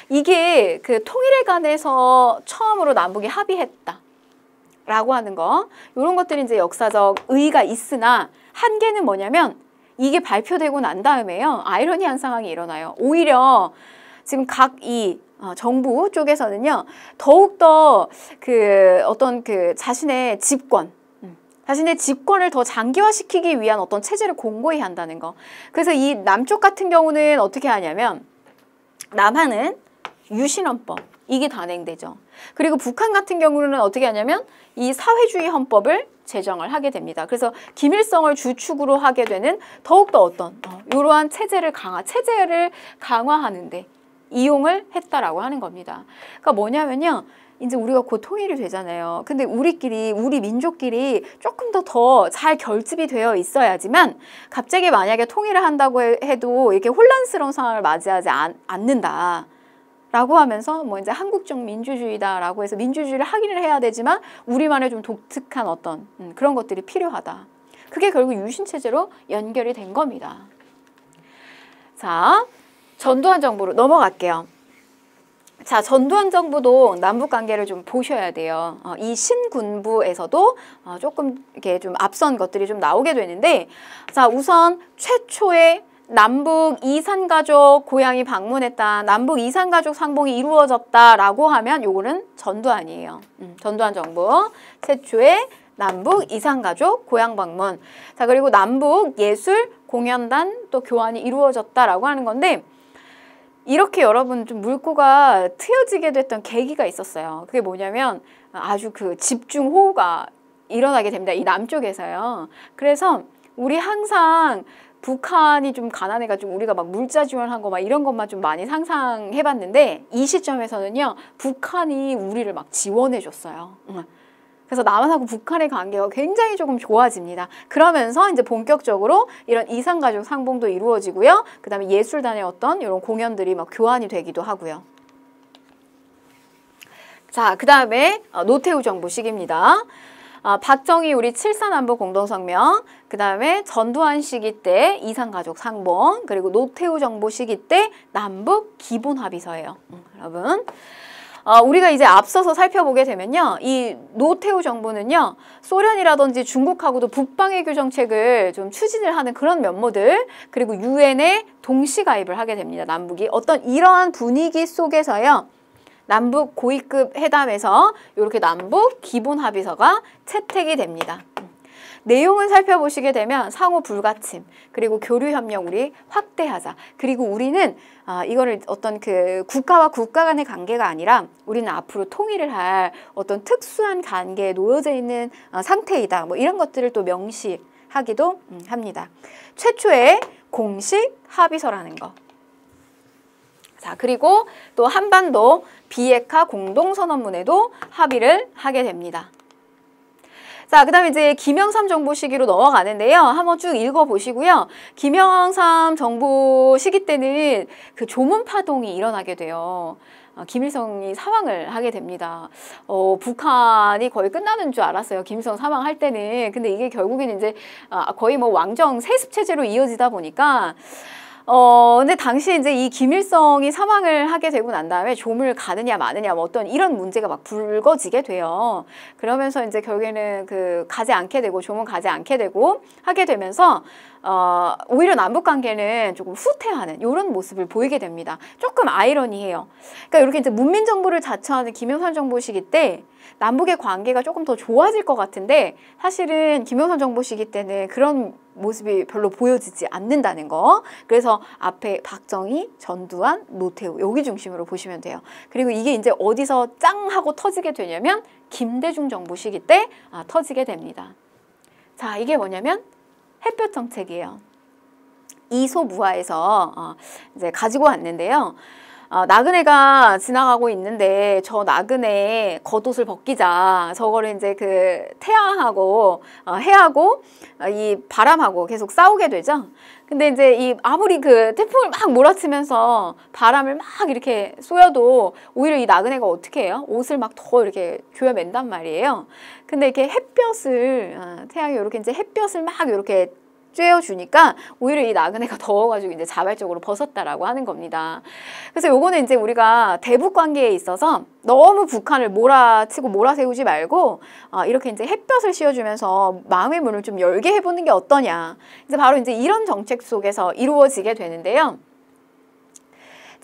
이게 그 통일에 관해서 처음으로 남북이 합의했다. 라고 하는 거 이런 것들이 이제 역사적 의의가 있으나 한계는 뭐냐면 이게 발표되고 난 다음에요 아이러니한 상황이 일어나요 오히려 지금 각이 어, 정부 쪽에서는요 더욱더 그 어떤 그 자신의 집권 음, 자신의 집권을 더 장기화시키기 위한 어떤 체제를 공고히 한다는 거. 그래서 이 남쪽 같은 경우는 어떻게 하냐면 남한은 유신헌법 이게 단행되죠. 그리고 북한 같은 경우는 어떻게 하냐면 이 사회주의 헌법을 제정을 하게 됩니다. 그래서 김일성을 주축으로 하게 되는 더욱더 어떤 어, 이러한 체제를 강화 체제를 강화하는데 이용을 했다라고 하는 겁니다. 그러니까 뭐냐면요. 이제 우리가 곧 통일이 되잖아요. 근데 우리끼리, 우리 민족끼리 조금 더 더 잘 결집이 되어 있어야지만 갑자기 만약에 통일을 한다고 해도 이렇게 혼란스러운 상황을 맞이하지 않, 않는다. 라고 하면서 뭐 이제 한국적 민주주의다라고 해서 민주주의를 확인을 해야 되지만 우리만의 좀 독특한 어떤 음, 그런 것들이 필요하다. 그게 결국 유신체제로 연결이 된 겁니다. 자, 전두환 정부로 넘어갈게요. 자, 전두환 정부도 남북 관계를 좀 보셔야 돼요. 어, 이 신군부에서도 어, 조금 이렇게 좀 앞선 것들이 좀 나오게 되는데, 자, 우선 최초의 남북 이산가족 고향이 방문했다. 남북 이산가족 상봉이 이루어졌다라고 하면 요거는 전두환이에요. 음, 전두환 정부 최초의 남북 이산가족 고향 방문. 자, 그리고 남북 예술 공연단 또 교환이 이루어졌다라고 하는 건데, 이렇게 여러분 좀 물꼬가 트여지게 됐던 계기가 있었어요. 그게 뭐냐면 아주 그 집중 호우가 일어나게 됩니다. 이 남쪽에서요. 그래서 우리 항상 북한이 좀 가난해가지고 우리가 막 물자 지원한 거 막 이런 것만 좀 많이 상상해봤는데 이 시점에서는요 북한이 우리를 막 지원해줬어요. 응. 그래서 남한하고 북한의 관계가 굉장히 조금 좋아집니다. 그러면서 이제 본격적으로 이런 이산가족 상봉도 이루어지고요. 그 다음에 예술단의 어떤 이런 공연들이 막 교환이 되기도 하고요. 자, 그 다음에 어, 노태우 정부 시기입니다. 아, 박정희 우리 칠산남보 공동성명, 그 다음에 전두환 시기 때 이산가족 상봉, 그리고 노태우 정부 시기 때 남북 기본합의서예요. 응, 음, 여러분. 어, 우리가 이제 앞서서 살펴보게 되면요. 이 노태우 정부는요. 소련이라든지 중국하고도 북방외교 정책을 좀 추진을 하는 그런 면모들 그리고 유엔에 동시 가입을 하게 됩니다. 남북이 어떤 이러한 분위기 속에서요. 남북 고위급 회담에서 이렇게 남북 기본 합의서가 채택이 됩니다. 내용은 살펴보시게 되면 상호 불가침 그리고 교류 협력 우리 확대하자 그리고 우리는 아, 이거를 어떤 그 국가와 국가 간의 관계가 아니라 우리는 앞으로 통일을 할 어떤 특수한 관계에 놓여져 있는 어, 상태이다 뭐 이런 것들을 또 명시하기도 음, 합니다. 최초의 공식 합의서라는 거. 자, 그리고 또 한반도 비핵화 공동선언문에도 합의를 하게 됩니다. 자, 그 다음에 이제 김영삼 정부 시기로 넘어가는데요. 한번 쭉 읽어보시고요. 김영삼 정부 시기 때는 그 조문파동이 일어나게 돼요. 어, 김일성이 사망을 하게 됩니다. 어, 북한이 거의 끝나는 줄 알았어요. 김일성 사망할 때는. 근데 이게 결국에는 이제 아, 거의 뭐 왕정 세습체제로 이어지다 보니까 어, 근데 당시 이제 이 김일성이 사망을 하게 되고 난 다음에 조물 가느냐 마느냐 뭐 어떤 이런 문제가 막 불거지게 돼요. 그러면서 이제 결국에는 그 가지 않게 되고 조문 가지 않게 되고 하게 되면서 어, 오히려 남북 관계는 조금 후퇴하는 이런 모습을 보이게 됩니다. 조금 아이러니해요. 그러니까 이렇게 이제 문민 정부를 자처하는 김영삼 정부 시기 때 남북의 관계가 조금 더 좋아질 것 같은데 사실은 김영선 정부 시기 때는 그런 모습이 별로 보여지지 않는다는 거. 그래서 앞에 박정희, 전두환, 노태우 여기 중심으로 보시면 돼요. 그리고 이게 이제 어디서 짱 하고 터지게 되냐면 김대중 정부 시기 때 아, 터지게 됩니다. 자, 이게 뭐냐면 햇볕 정책이에요. 이소무화에서 어, 이제 가지고 왔는데요. 아, 나그네가 지나가고 있는데 저 나그네 겉옷을 벗기자 저거를 이제 그 태양하고 어, 해하고 어, 이 바람하고 계속 싸우게 되죠 근데 이제 이 아무리 그 태풍을 막 몰아치면서 바람을 막 이렇게 쏘여도 오히려 이 나그네가 어떻게 해요 옷을 막 더 이렇게 조여맨단 말이에요 근데 이렇게 햇볕을 어, 태양이 이렇게 이제 햇볕을 막 이렇게 쬐어주니까 오히려 이 나그네가 더워가지고 이제 자발적으로 벗었다라고 하는 겁니다. 그래서 요거는 이제 우리가 대북 관계에 있어서 너무 북한을 몰아치고 몰아세우지 말고 아, 이렇게 이제 햇볕을 씌워주면서 마음의 문을 좀 열게 해보는 게 어떠냐. 이제 바로 이제 이런 정책 속에서 이루어지게 되는데요.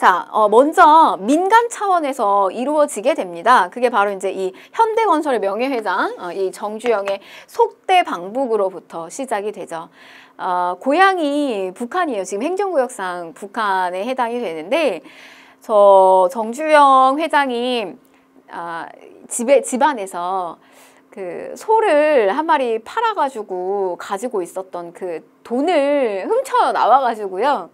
자, 어, 먼저 민간 차원에서 이루어지게 됩니다. 그게 바로 이제 이 현대건설의 명예회장, 어, 이 정주영의 속대 방북으로부터 시작이 되죠. 어, 고향이 북한이에요. 지금 행정구역상 북한에 해당이 되는데, 저 정주영 회장이 아, 집에, 집안에서 그 소를 한 마리 팔아가지고 가지고 있었던 그 돈을 훔쳐 나와가지고요.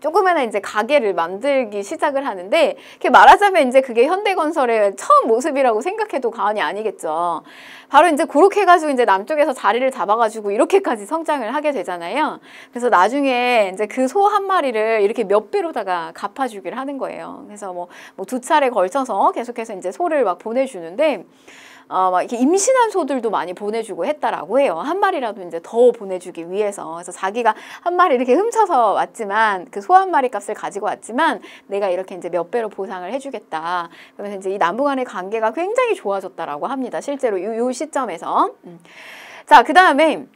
조그마한 이제 가게를 만들기 시작을 하는데 이렇게 말하자면 이제 그게 현대건설의 처음 모습이라고 생각해도 과언이 아니겠죠. 바로 이제 그렇게 해가지고 이제 남쪽에서 자리를 잡아가지고 이렇게까지 성장을 하게 되잖아요. 그래서 나중에 이제 그 소 한 마리를 이렇게 몇 배로다가 갚아주기를 하는 거예요. 그래서 뭐두 뭐 차례 걸쳐서 계속해서 이제 소를 막 보내주는데 어, 막 이렇게 임신한 소들도 많이 보내주고 했다라고 해요. 한 마리라도 이제 더 보내주기 위해서. 그래서 자기가 한 마리 이렇게 훔쳐서 왔지만 그 소 한 마리 값을 가지고 왔지만 내가 이렇게 이제 몇 배로 보상을 해주겠다. 그러면서 이제 이 남북 간의 관계가 굉장히 좋아졌다라고 합니다. 실제로 요, 요 시점에서. 음. 자, 그 다음에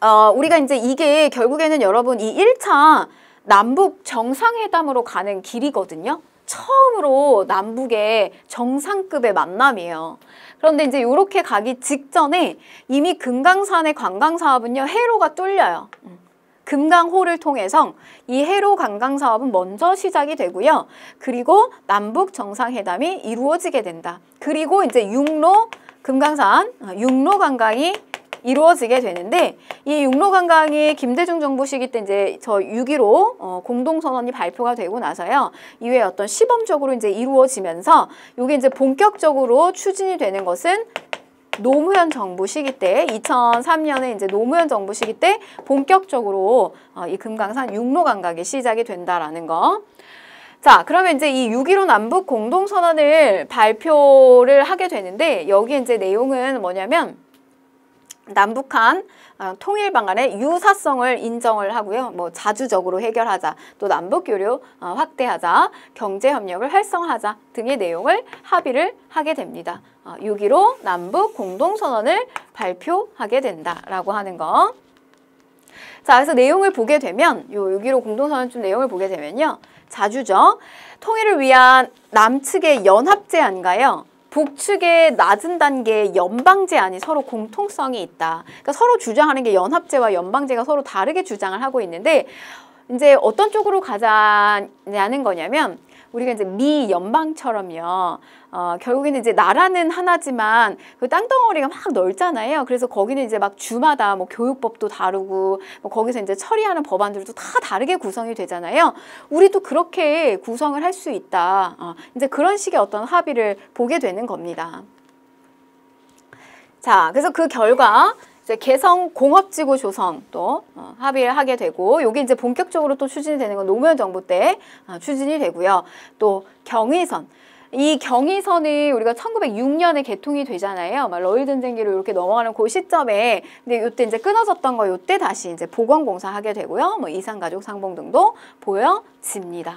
어, 우리가 이제 이게 결국에는 여러분 이 1차 남북 정상회담으로 가는 길이거든요. 처음으로 남북의 정상급의 만남이에요. 그런데 이제 이렇게 가기 직전에 이미 금강산의 관광 사업은요 해로가 뚫려요. 음. 금강호를 통해서 이 해로 관광 사업은 먼저 시작이 되고요. 그리고 남북 정상회담이 이루어지게 된다. 그리고 이제 육로 금강산 어, 육로 관광이 이루어지게 되는데 이 육로관광이 김대중 정부 시기 때 이제 저 6.15 어, 공동선언이 발표가 되고 나서요. 이외에 어떤 시범적으로 이제 이루어지면서 이게 이제 본격적으로 추진이 되는 것은 노무현 정부 시기 때 2003년에 이제 노무현 정부 시기 때 본격적으로 어, 이 금강산 육로 관광이 시작이 된다라는 거. 자, 그러면 이제 이 6.15 남북 공동선언을 발표를 하게 되는데 여기 이제 내용은 뭐냐면 남북한 어, 통일 방안의 유사성을 인정을 하고요. 뭐 자주적으로 해결하자, 또 남북 교류 어, 확대하자, 경제 협력을 활성화하자 등의 내용을 합의를 하게 됩니다. 6.15 어, 남북 공동선언을 발표하게 된다라고 하는 거. 자, 그래서 내용을 보게 되면 요6.15 공동선언 좀 내용을 보게 되면요. 자주적 통일을 위한 남측의 연합 제안가요. 북측의 낮은 단계 연방제안이 서로 공통성이 있다. 그러니까 서로 주장하는 게 연합제와 연방제가 서로 다르게 주장을 하고 있는데 이제 어떤 쪽으로 가자냐는 거냐면 우리가 이제 미 연방처럼요. 어, 결국에는 이제 나라는 하나지만 그 땅덩어리가 막 넓잖아요. 그래서 거기는 이제 막 주마다 뭐 교육법도 다르고 뭐 거기서 이제 처리하는 법안들도 다 다르게 구성이 되잖아요. 우리도 그렇게 구성을 할 수 있다. 어, 이제 그런 식의 어떤 합의를 보게 되는 겁니다. 자, 그래서 그 결과 이제 개성 공업지구 조성 또 어, 합의를 하게 되고 요게 이제 본격적으로 또 추진이 되는 건 노무현 정부 때 어, 추진이 되고요. 또 경의선 이 경의선이 우리가 1906년에 개통이 되잖아요. 막 러일 전쟁기로 이렇게 넘어가는 그 시점에 근데 요때 이제 끊어졌던 거요때 다시 이제 보건공사 하게 되고요. 뭐 이산가족 상봉 등도 보여집니다.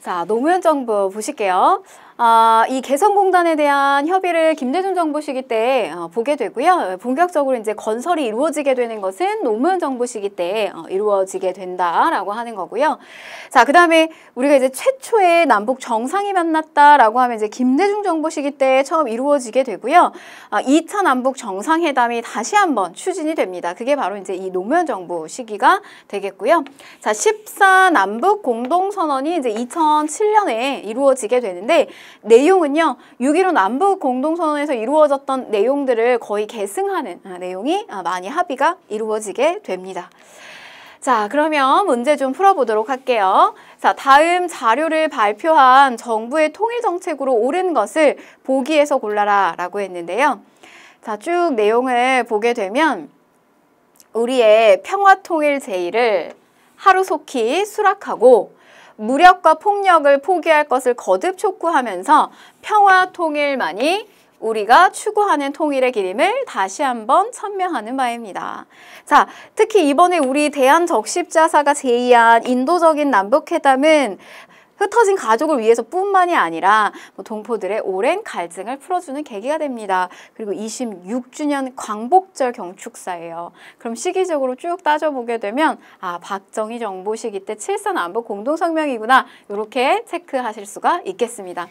자 노무현 정부 보실게요. 어, 이 개성공단에 대한 협의를 김대중 정부 시기 때 어, 보게 되고요. 본격적으로 이제 건설이 이루어지게 되는 것은 노무현 정부 시기 때 어, 이루어지게 된다라고 하는 거고요. 자, 그 다음에 우리가 이제 최초의 남북 정상이 만났다라고 하면 이제 김대중 정부 시기 때 처음 이루어지게 되고요. 어, 아, 2차 남북 정상회담이 다시 한번 추진이 됩니다. 그게 바로 이제 이 노무현 정부 시기가 되겠고요. 자, 14 남북 공동선언이 이제 2007년에 이루어지게 되는데 내용은요. 6.15 남북 공동선언에서 이루어졌던 내용들을 거의 계승하는 아, 내용이 아, 많이 합의가 이루어지게 됩니다. 자, 그러면 문제 좀 풀어보도록 할게요. 자, 다음 자료를 발표한 정부의 통일정책으로 옳은 것을 보기에서 골라라 라고 했는데요. 자, 쭉 내용을 보게 되면 우리의 평화통일 제의를 하루속히 수락하고 무력과 폭력을 포기할 것을 거듭 촉구하면서 평화 통일만이 우리가 추구하는 통일의 길임을 다시 한번 선명하는 바입니다. 자, 특히 이번에 우리 대한적십자사가 제의한 인도적인 남북회담은 흩어진 가족을 위해서뿐만이 아니라 뭐 동포들의 오랜 갈증을 풀어주는 계기가 됩니다. 그리고 26주년 광복절 경축사예요. 그럼 시기적으로 쭉 따져보게 되면 아 박정희 정부 시기 때 칠산안보 공동성명이구나 이렇게 체크하실 수가 있겠습니다.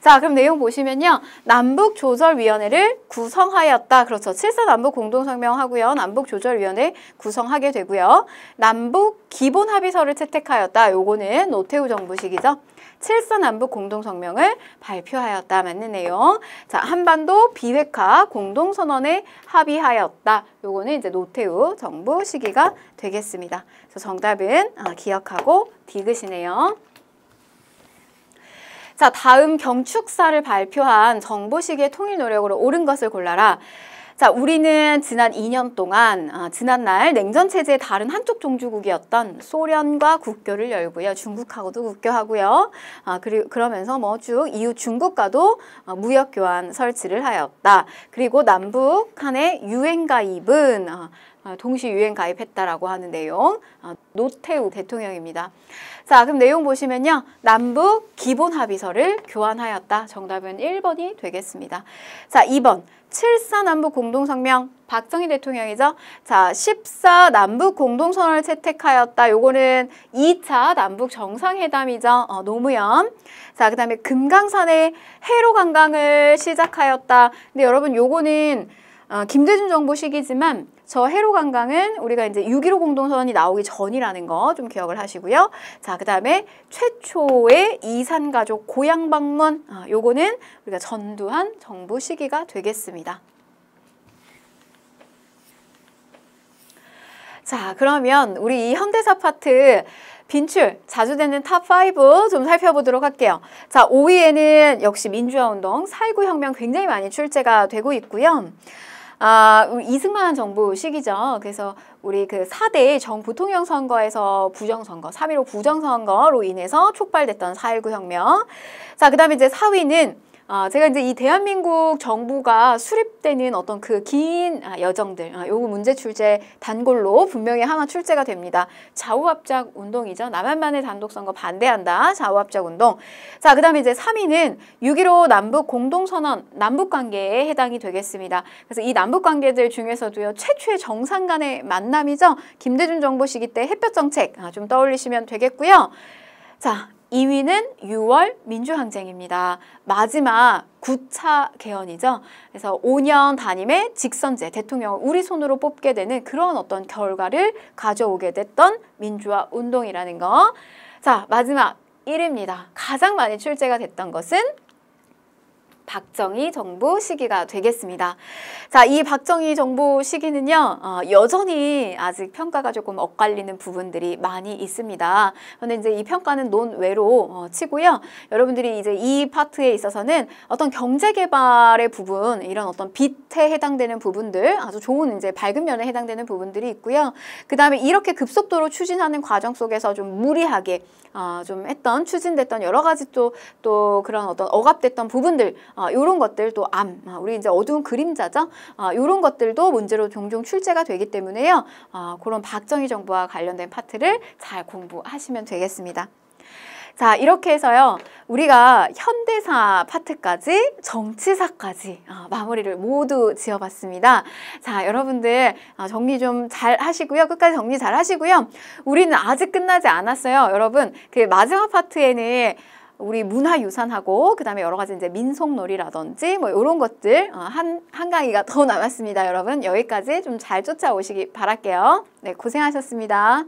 자, 그럼 내용 보시면요. 남북조절위원회를 구성하였다. 그렇죠. 7사 남북 공동성명하고요. 남북조절위원회 구성하게 되고요. 남북 기본 합의서를 채택하였다. 요거는 노태우 정부 시기죠. 7사 남북 공동성명을 발표하였다. 맞는 내용. 자, 한반도 비핵화 공동선언에 합의하였다. 요거는 이제 노태우 정부 시기가 되겠습니다. 그래서 정답은 아, 기억하고 디귿이네요. 자, 다음 경축사를 발표한 정보시기의 통일 노력으로 옳은 것을 골라라. 자, 우리는 지난 2년 동안 아, 어, 지난날 냉전 체제의 다른 한쪽 종주국이었던 소련과 국교를 열고요. 중국하고도 국교하고요. 아, 그리고 그러면서 뭐 쭉 이웃 중국과도 아, 어, 무역 교환 설치를 하였다. 그리고 남북 한의 유엔 가입은 아, 동시 유엔 가입했다라고 하는 내용. 아, 노태우 대통령입니다. 자, 그럼 내용 보시면요. 남북 기본 합의서를 교환하였다. 정답은 1번이 되겠습니다. 자, 2번. 7사 남북 공동성명 박정희 대통령이죠. 자, 14 남북 공동선언을 채택하였다. 요거는 2차 남북 정상회담이죠. 어, 노무현. 자, 그다음에 금강산의 해로 관광을 시작하였다. 근데 여러분 요거는 어, 김대중 정부 시기지만 저 해로 관광은 우리가 이제 6.15 공동선언이 나오기 전이라는 거 좀 기억을 하시고요. 자, 그 다음에 최초의 이산가족 고향 방문 아, 요거는 우리가 전두환 정부 시기가 되겠습니다. 자, 그러면 우리 이 현대사 파트 빈출 자주 되는 탑5 좀 살펴보도록 할게요. 자, 5위에는 역시 민주화운동, 4.19 혁명 굉장히 많이 출제가 되고 있고요. 아, 이승만 정부 시기죠. 그래서 우리 그 4대 정 부통령 선거에서 부정선거, 3.15 부정선거로 인해서 촉발됐던 4.19 혁명. 자, 그 다음에 이제 4위는 아, 제가 이제 이 대한민국 정부가 수립되는 어떤 그 긴 아, 여정들, 아, 요거 문제 출제 단골로 분명히 하나 출제가 됩니다. 좌우합작 운동이죠. 남한만의 단독선거 반대한다. 좌우합작 운동. 자, 그 다음에 이제 3위는 6.15 남북 공동선언, 남북관계에 해당이 되겠습니다. 그래서 이 남북관계들 중에서도요, 최초의 정상 간의 만남이죠. 김대중 정부 시기 때 햇볕정책, 아, 좀 떠올리시면 되겠고요. 자, 2위는 6월 민주항쟁입니다. 마지막 9차 개헌이죠. 그래서 5년 단임의 직선제 대통령을 우리 손으로 뽑게 되는 그런 어떤 결과를 가져오게 됐던 민주화 운동이라는 거. 자, 마지막 1위입니다. 가장 많이 출제가 됐던 것은 박정희 정부 시기가 되겠습니다. 자, 이 박정희 정부 시기는요, 어, 여전히 아직 평가가 조금 엇갈리는 부분들이 많이 있습니다. 그런데 이제 이 평가는 논외로 어, 치고요. 여러분들이 이제 이 파트에 있어서는 어떤 경제 개발의 부분, 이런 어떤 빛에 해당되는 부분들, 아주 좋은 이제 밝은 면에 해당되는 부분들이 있고요. 그 다음에 이렇게 급속도로 추진하는 과정 속에서 좀 무리하게 어, 좀 했던 추진됐던 여러 가지 또 또 그런 어떤 억압됐던 부분들 어, 아, 어, 이런 것들 도 암, 아, 우리 이제 어두운 그림자죠. 아, 어, 이런 것들도 문제로 종종 출제가 되기 때문에요. 아, 그런 박정희 정부와 관련된 파트를 잘 공부하시면 되겠습니다. 자 이렇게 해서요 우리가 현대사 파트까지 정치사까지 마무리를 모두 지어봤습니다 자 여러분들 정리 좀 잘 하시고요 끝까지 정리 잘 하시고요 우리는 아직 끝나지 않았어요 여러분 그 마지막 파트에는 우리 문화유산하고 그다음에 여러 가지 이제 민속놀이라든지 뭐 이런 것들 어, 한 한강이가 더 남았습니다, 여러분. 여기까지 좀 잘 쫓아오시기 바랄게요. 네, 고생하셨습니다.